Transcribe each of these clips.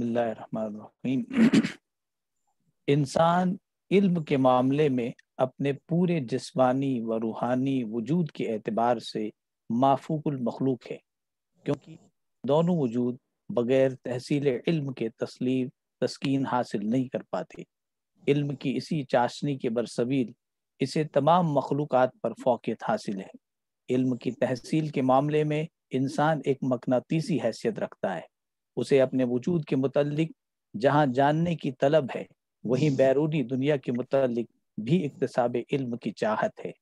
बसमीम इंसान इल्म के मामले में अपने पूरे जिस्मानी व रूहानी वजूद के एतबार से माफूकुल मखलूक है क्योंकि दोनों वजूद बगैर तहसील इल्म के तस्लीम तस्किन हासिल नहीं कर पाते इल्म की इसी चाशनी के बरसबील इसे तमाम मखलूक पर फोकियत हासिल है इल्म की तहसील के मामले में इंसान एक मकनातीसी हैसियत रखता है उसे अपने वजूद के मुतलिक जहाँ जानने की तलब है वहीं बैरूनी दुनिया के मुतलिक भी इकतसाब इल्म की चाहत है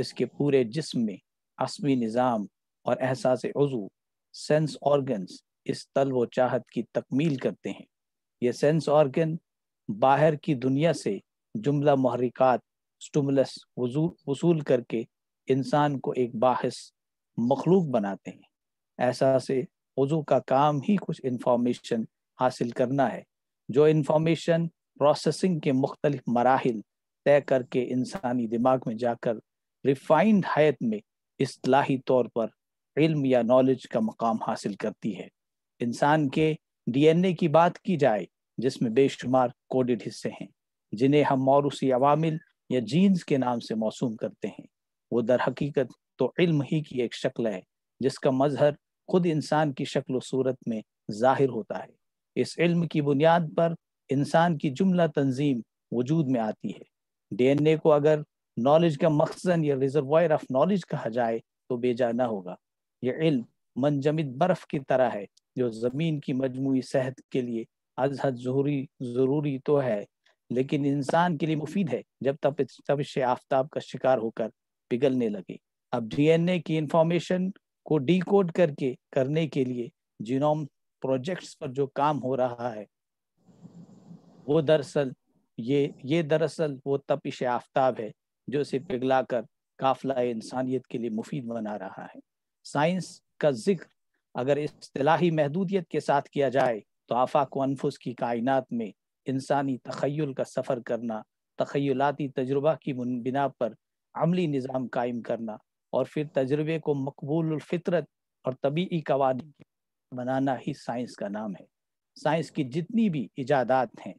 इसके पूरे जिस्म में असमी निज़ाम और एहसास वजू सेंस ऑर्गन्स इस तलब चाहत की तकमील करते हैं ये सेंस ऑर्गन बाहर की दुनिया से जुमला महरिकात स्टुमलस वसूल करके इंसान को एक बाहस मखलूक बनाते हैं एहसास वजू का काम ही कुछ इंफॉर्मेशन हासिल करना है जो इंफॉर्मेशन प्रोसेसिंग के मुख्तलिफ मराहल तय करके इंसानी दिमाग में जाकर रिफाइंड हयत में असलाही तौर पर इल्म या नॉलेज का मकाम हासिल करती है इंसान के डी एन ए की बात की जाए जिसमें बेशुमार कोडेड हिस्से हैं जिन्हें हम मौरूसी अवामिल या जीन्स के नाम से मौसू करते हैं वो दर हकीकत तो इल्म ही की एक शक्ल है जिसका मजहर खुद इंसान की शक्ल सूरत में जाहिर होता है इस इल्म की बुनियाद पर इंसान की जुमला तंजीम वजूद में आती है डीएनए को अगर नॉलेज का मखजन या रिजर्वायर ऑफ नॉलेज कहा जाए तो बेजा ना होगा यह इल्म मनजमद बर्फ की तरह है जो ज़मीन की मजमू सेहत के लिए अजहद जहूरी ज़रूरी तो है लेकिन इंसान के लिए मुफीद है जब तब तपिश आफ्ताब का शिकार होकर पिघलने लगे अब डीएनए की इंफॉर्मेशन को डीकोड करके करने के लिए जीनोम प्रोजेक्ट्स पर जो काम हो रहा है वो दरअसल ये ये दरअसल वो तपिश आफ्ताब है जो इसे पिघलाकर काफिला इंसानियत के लिए मुफीद बना रहा है साइंस का जिक्र अगर असलाही महदूदियत के साथ किया जाए तो आफाक अनफुस की कायनात में इंसानी तखयल का सफ़र करना तखयलाती तजुर्बा की बिना पर अमली निज़ाम कायम करना और फिर तजुर्बे को मकबूल फितरत और तबी कवानी बनाना ही साइंस का नाम है साइंस की जितनी भी इजादात हैं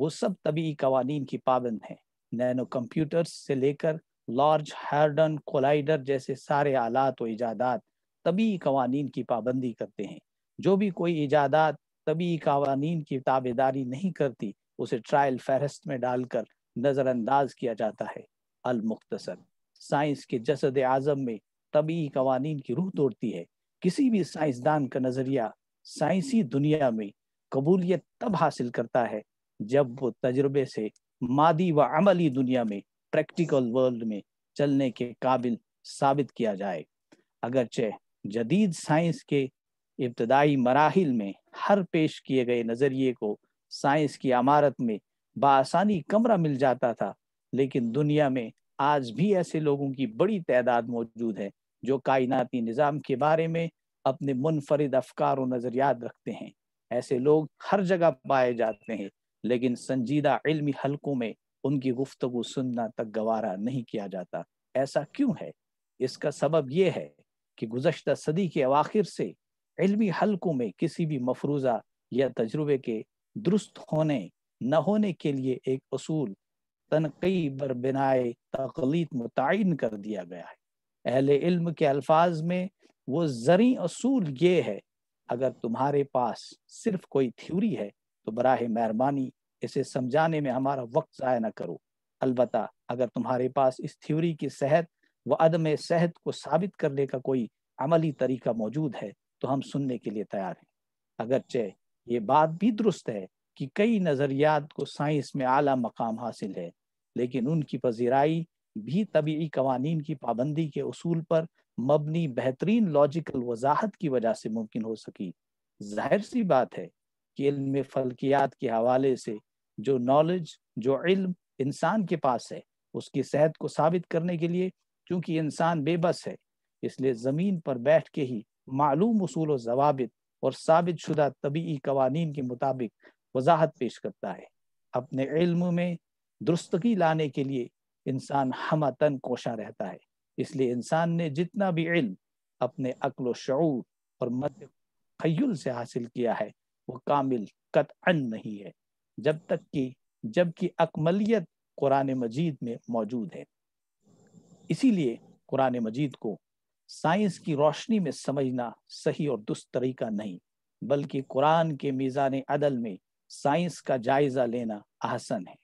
वो सब तबी कवानीन की पाबंद हैं नैनो कंप्यूटर्स से लेकर लार्ज हार्डन कोलाइडर जैसे सारे आलात व इजादात तबी कवानीन की पाबंदी करते हैं जो भी कोई इजादात तबी कवानीन की ताबेदारी नहीं करती उसे ट्रायल फहरस्त में डालकर नज़रअंदाज किया जाता है अलमुख्तसर साइंस के जसद आजम में तबी कवानी की रूह तोड़ती है किसी भी साइंसदान का नजरिया साइंसी दुनिया में कबूलियत तब हासिल करता है जब वो तजर्बे से मादी व अमली दुनिया में प्रैक्टिकल वर्ल्ड में चलने के काबिल साबित किया जाए अगरचे जदीद साइंस के इब्तदाई मराहल में हर पेश किए गए नज़रिए को साइंस की अमारत में बासानी कमरा मिल जाता था लेकिन दुनिया में आज भी ऐसे लोगों की बड़ी तादाद मौजूद है जो कायनाती निज़ाम के बारे में अपने मुनफरद अफकार और नज़रियात रखते हैं ऐसे लोग हर जगह पाए जाते हैं लेकिन संजीदा इल्मी हलकों में उनकी गुफ्तु सुनना तक गवारा नहीं किया जाता ऐसा क्यों है इसका सबब यह है कि गुजशत सदी के अवाखिर से इल्मी हलकों में किसी भी मफरूज़ा या तजुर्बे के दुरुस्त होने न होने के लिए एक असूल तनकी बर बिनाए तकलीत मुतन कर दिया गया है अहल इल्म के अल्फाज में वो जरी असूल ये है अगर तुम्हारे पास सिर्फ कोई थ्यूरी है तो बरह मेहरबानी इसे समझाने में हमारा वक्त ज़ाय ना करो अलबत् अगर तुम्हारे पास इस थ्यूरी की सेहत व अदम सेहत को साबित करने का कोई अमली तरीका मौजूद है तो हम सुनने के लिए तैयार हैं अगरचे ये बात भी दुरुस्त है कि कई नज़रियात को साइंस में आला मकाम हासिल है लेकिन उनकी पजीराई भी तबी कवानीन की पाबंदी के असूल पर मबनी बेहतरीन लॉजिकल वजाहत की वजह से मुमकिन हो सकी जाहिर सी बात है कि इल्म फलकियात के हवाले से जो नॉलेज जो इल्म इंसान के पास है उसकी सेहत को साबित करने के लिए क्योंकि इंसान बेबस है इसलिए ज़मीन पर बैठ के ही मालूम असूल जवाब और साबित शुदा तबी कवानीन के मुताबिक वजाहत पेश करता है अपने इल्म में दुरुस्तगी लाने के लिए इंसान हम तन कोशा रहता है इसलिए इंसान ने जितना भी इल्म अपने अक्ल शूर और मध्य खयुल से हासिल किया है वो कामिल अन नहीं है जब तक कि जबकि अकमलियत कुरान मजीद में मौजूद है इसीलिए कुरान मजीद को साइंस की रोशनी में समझना सही और दुरुस्त तरीका नहीं बल्कि कुरान के मीज़ान अदल में साइंस का जायजा लेना आसन है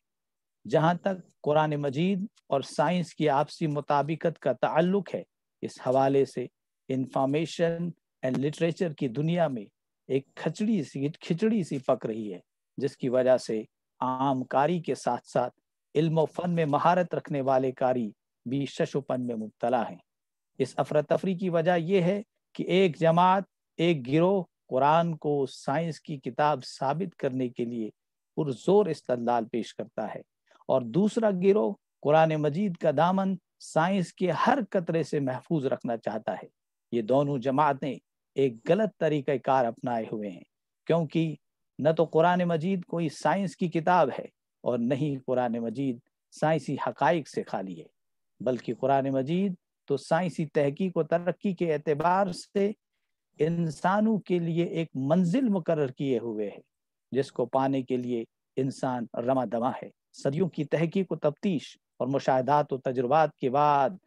जहाँ तक कुरान मजीद और साइंस की आपसी मुताबिकत का ताल्लुक है इस हवाले से इंफॉर्मेशन एंड लिटरेचर की दुनिया में एक खचड़ी सी खिचड़ी सी पक रही है जिसकी वजह से आम कारी के साथ साथ इल्म फन में महारत रखने वाले कारी भी शशुपन में मुबतला हैं इस अफरा तफरी की वजह यह है कि एक जमात एक गिरोह कुरान को साइंस की किताब साबित करने के लिए पुरजोर इस्तलाल पेश करता है और दूसरा गिरोह कुरान मजीद का दामन साइंस के हर कतरे से महफूज रखना चाहता है ये दोनों जमातें एक गलत तरीक़ार अपनाए हुए हैं क्योंकि न तो कुरान मजीद कोई साइंस की किताब है और न ही कुरान मजीद साइंसी हकाइक से खाली है बल्कि कुरान मजीद तो साइंसी तहकीक व तरक्की के एतबार से इंसानों के लिए एक मंजिल मुकर किए हुए है जिसको पाने के लिए इंसान रमा दमा है सदियों की तहकीक व तफ्तीश और मुशाहदात व तजुर्बात के बाद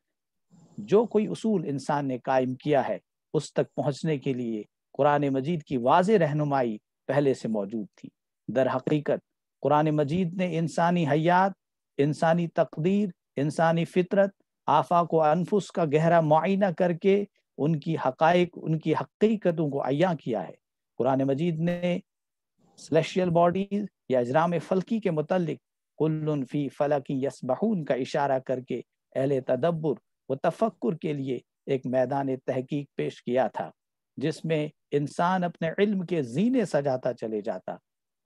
जो कोई उसूल इंसान ने कायम किया है उस तक पहुंचने के लिए कुरान मजीद की वाज रहनुमाई पहले से मौजूद थी दर हकीकत कुरान मजीद ने इंसानी हयात इंसानी तकदीर इंसानी फितरत आफा को अनफुस का गहरा मुआना करके उनकी हकाइक उनकी हकीकतों को अया किया है कुरान मजीद ने सेलेशियल बॉडीज या अजराम फलकी के मतलब कुल्लफ़ी फलकी यसबहून का इशारा करके अहल तदब्बर व तफक्र के लिए एक मैदान तहकीक पेश किया था जिसमें इंसान अपने इल्म के जीने सजाता चले जाता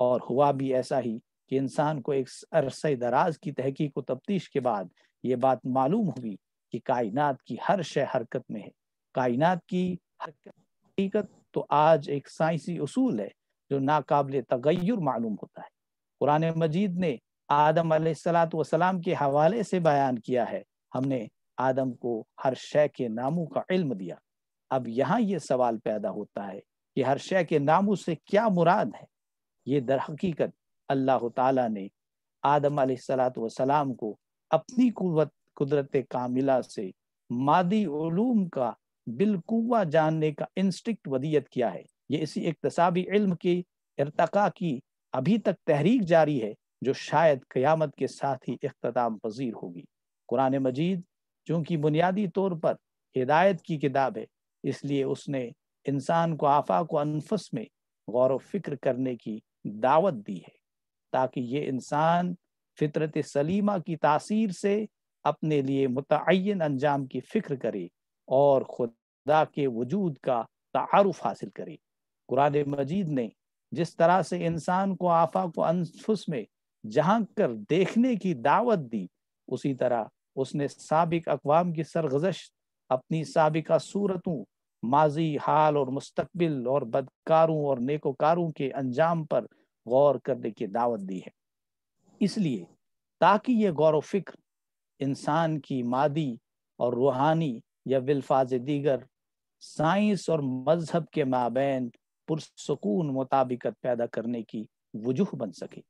और हुआ भी ऐसा ही कि इंसान को एक अरसे दराज की तहकीक व तफ्तीश के बाद ये बात मालूम हुई कि कायनात की हर शय हरकत में है कायनात की हकीकत तो आज एक साइंसी असूल है जो नाकबिल तगैर मालूम होता है कुरान मजीद ने आदम सलाम के हवाले से बयान किया है हमने आदम को हर शय के नामों का इल्म दिया अब यहाँ ये सवाल पैदा होता है कि हर शय के नामों से क्या मुराद है ये दर हकीकत अल्लाह ताला ने आदम सलाम को अपनी कुवत कुदरत कामिला से मादी उलूम का बिलकुवा जानने का इंस्टिक्ट वदियत किया है ये इसी इकतसाबी इल्म की इरतका की अभी तक तहरीक जारी है जो शायद क़यामत के साथ ही अख्ताम पजीर होगी कुरान मजीद चूंकि बुनियादी तौर पर हिदायत की किताब है इसलिए उसने इंसान को आफा को अनफस में गौर फिक्र करने की दावत दी है ताकि ये इंसान फितरत सलीमा की तासीर से अपने लिए मुतन अंजाम की फिक्र करे और खुद खुदा के वजूद का तारफ़ हासिल करे कुरान मजीद ने जिस तरह से इंसान को आफा को अनफुस में जहां कर देखने की दावत दी उसी तरह उसने सबक अकवाम की सरगजश अपनी सबका सूरतों माजी हाल और मुस्तबिल और बदकारों और नेकोकारों के अंजाम पर गौर करने की दावत दी है इसलिए ताकि ये गौर फिक्र इंसान की मादी और रूहानी या बिलफाज दीगर साइंस और मजहब के माबेन पुरसकून मुताबिकत पैदा करने की वजूह बन सके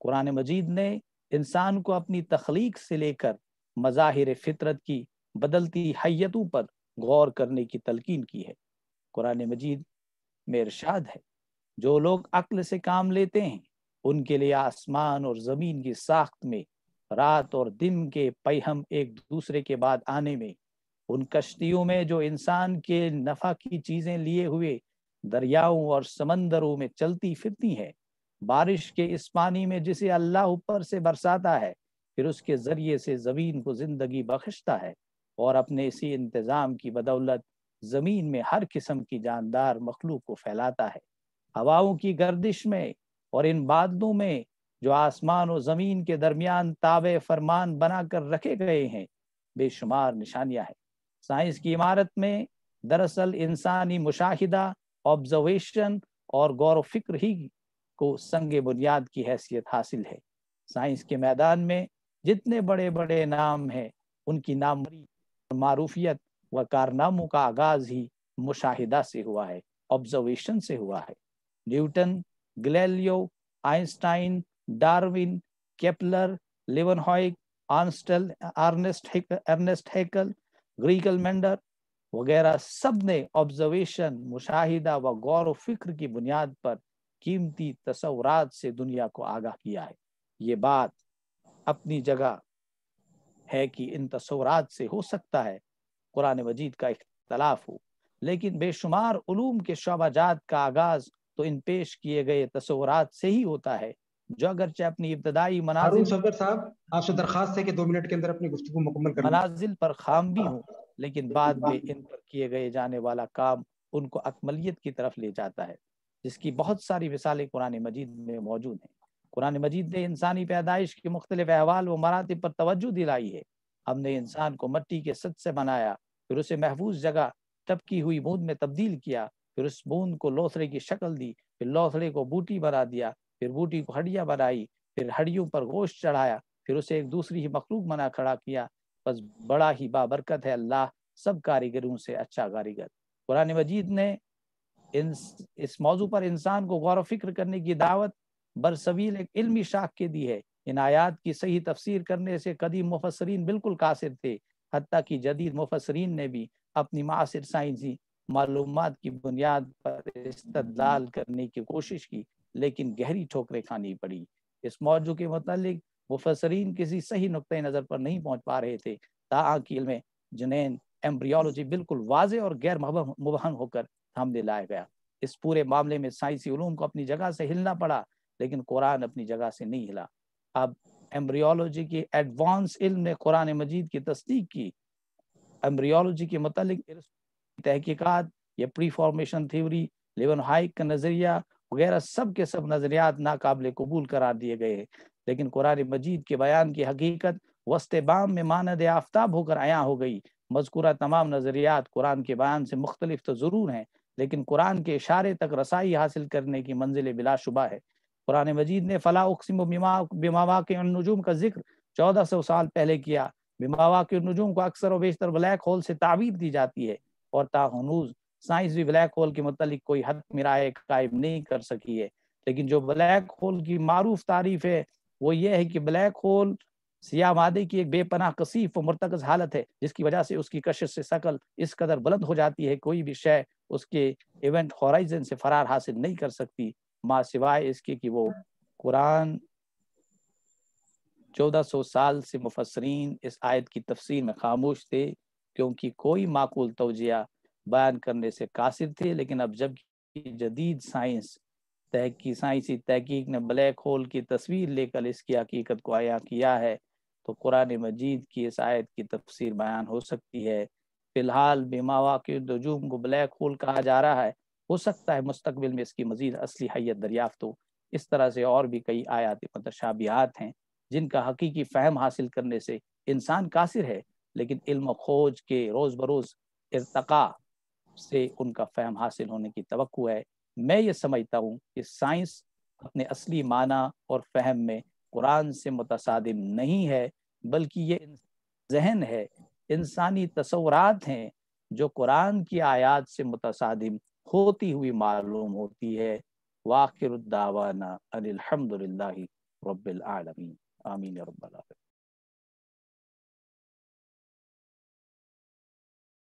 कुरान मजीद ने इंसान को अपनी तख्लीक से लेकर मज़ाहिर फितरत की बदलती हैतों पर गौर करने की तलकिन की है कुरान मजीद में इरशाद है जो लोग अक्ल से काम लेते हैं उनके लिए आसमान और ज़मीन की साख्त में रात और दिन के पैहम एक दूसरे के बाद आने में उन कश्तियों में जो इंसान के नफा की चीजें लिए हुए दरियाओं और समंदरों में चलती फिरती हैं बारिश के इस पानी में जिसे अल्लाह ऊपर से बरसाता है फिर उसके जरिए से जमीन को जिंदगी बख्शता है और अपने इसी इंतजाम की बदौलत जमीन में हर किस्म की जानदार मखलूक को फैलाता है हवाओं की गर्दिश में और इन बादलों में जो आसमान और ज़मीन के दरमियान ताबे फरमान बनाकर रखे गए हैं बेशुमार निशानियां हैं साइंस की इमारत में दरअसल इंसानी मुशाहिदा ऑब्जर्वेशन और गौर फिक्र ही को संग बुनियाद की हैसियत हासिल है साइंस के मैदान में जितने बड़े बड़े नाम हैं उनकी नामरी मारूफियत व कारनामों का आगाज ही मुशाहिदा से हुआ है ऑब्जर्वेशन से हुआ है Newton Galileo Einstein Darwin Kepler Hooke Ernest Haeckel Gregor Mendel वगैरह सब ने ऑब्जर्वेशन मुशाहिदा व गौर फिक्र की बुनियाद पर कीमती तस्वरात से दुनिया को आगाह किया है ये बात अपनी जगह है कि इन तस्वरात से हो सकता है कुरान मजीद का इख्तलाफ हो लेकिन बेशुमार उलूम के शोबाजात का आगाज तो इन पेश किए गए तस्वरात से ही होता है जो अगरचे अपनी इब्तदाई मनाजिल सफर साहब आपसे दरखास्त है कि दो मिनट के अंदर अपनी गुफ्तु मुकम्मल कर मनाजिल पर खाम भी हाँ। हूँ लेकिन बाद में इन पर किए गए जाने वाला काम उनको अकमलियत की तरफ ले जाता है जिसकी बहुत सारी मिसालें कुरान मजीद में मौजूद हैं कुरान मजीद ने इंसानी पैदाइश के मुख्तलिफ अहवाल व मरातब पर तोज्जो दिलाई है हमने इंसान को मट्टी के सद से बनाया फिर उसे महफूज जगह टपकी हुई बूंद में तब्दील किया फिर उस बूंद को लोथड़े की शक्ल दी फिर लोथड़े को बूटी बना दिया फिर बूटी को हड्डिया बनाई फिर हड्डियों पर गोश्त चढ़ाया फिर उसे एक दूसरी ही मखलूक मना खड़ा किया बस बड़ा ही बाबरकत है अल्लाह सब कारीगरों से अच्छा कारीगर कुरान मजीद ने इन इस मौजू पर इंसान को गौर फिक्र करने की दावत बरसवील एक इल्मी शाख के दी है इन आयात की सही तफसीर करने से कदीम मुफसरीन बिल्कुल कासिर थे हती कि जदीद मुफसरीन ने भी अपनी मासिर साइंसी मालूम की बुनियाद पर इस्तलाल करने की कोशिश की लेकिन गहरी ठोकरें खानी पड़ी इस मौजू के मतलब मुफसरीन किसी सही नुक़ नज़र पर नहीं पहुंच पा रहे थे ताकील में जुनैन एम्ब्रियोलॉजी बिल्कुल वाज और गैर मुबहम होकर सामने लाया गया इस पूरे मामले में साइंसी ूम को अपनी जगह से हिलना पड़ा लेकिन कुरान अपनी जगह से नहीं हिला अब एम्ब्रियोलॉजी के एडवांस इल्म ने कुरान मजीद की तस्दीक की एम्ब्रियोलॉजी के मतलब तहकीकत या preformation theory Leeuwenhoek का नज़रिया वगैरह सब के सब नज़रियात नाकबिल कबूल करार दिए गए हैं लेकिन कुरान मजीद के बयान की हकीकत बाम में मानद आफ्ताब होकर आया हो गई मजकूरा तमाम नज़रियात कुरान के बयान से मुख्तलिफ तो ज़रूर हैं लेकिन कुरान के इशारे तक रसाई हासिल करने की मंजिल बिलाशुबा है कुरान मजीद ने फला उकसम बिमावा के नजूम का जिक्र चौदह सौ साल पहले किया बिमावा के नजूम को अक्सर व बेशतर ब्लैक होल से ताबीर दी जाती है और ताहनूज साइंस भी ब्लैक होल के मतलब कोई हद मिराए कायम नहीं कर सकी है लेकिन जो ब्लैक होल की मारूफ तारीफ है वो ये है कि ब्लैक होल सिया मादे की एक बेपनाह कसीफ और मरतकज हालत है जिसकी वजह से उसकी कशिश से शकल इस कदर बुलंद हो जाती है कोई भी शय उसके इवेंट हॉराइजन से फरार हासिल नहीं कर सकती माँ सिवाय इसके कि वो कुरान 1400 साल से मुफसरीन इस आयत की तफसीर में खामोश थे क्योंकि कोई माकूल तोजिया बयान करने से कासिर थे लेकिन अब जब जदीद साइंस तहकी साइंसी तहकीक ने ब्लैक होल की तस्वीर लेकर इसकी हकीकत को आया किया है तो कुरान मजीद की इस आयत की तफसीर बयान हो सकती है फिलहाल बेमावा के नजूम को ब्लैक होल कहा जा रहा है हो सकता है मुस्तबिल में इसकी मजीद असली हैत दरियाफ्त हो इस तरह से और भी कई आयात मतशाबियात हैं जिनका हकीकी फ़हम हासिल करने से इंसान कासिर है लेकिन इल्म खोज के रोज़ बरोज़ इरतका से उनका फैम हासिल होने की तो है मैं ये समझता हूँ कि साइंस अपने असली माना और फहम में कुरान से मुतसादिम नहीं है बल्कि ये जहन है इंसानी तस्वरत हैं जो कुरान की आयात से मुतसादिम होती हुई मालूम होती है वाखिर दावाना अनिलहमदिल्ला आमीन रबी